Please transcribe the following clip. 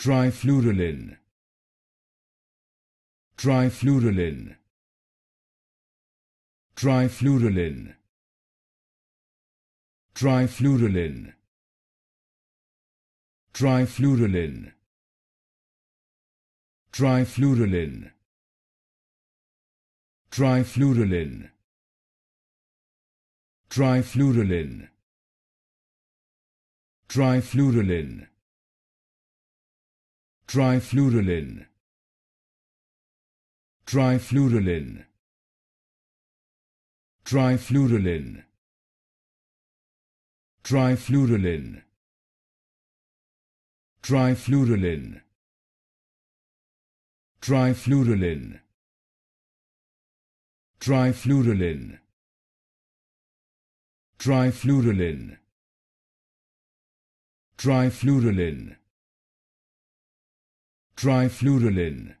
Trifluralin. Trifluralin. Trifluralin. Trifluralin. Trifluralin. Trifluralin. Trifluralin. Trifluralin. Trifluralin. Triflurelin. Triflurelin. Triflurelin. Triflurelin. Triflurelin. Triflurelin. Triflurelin. Triflurelin. Triflurelin trifluralin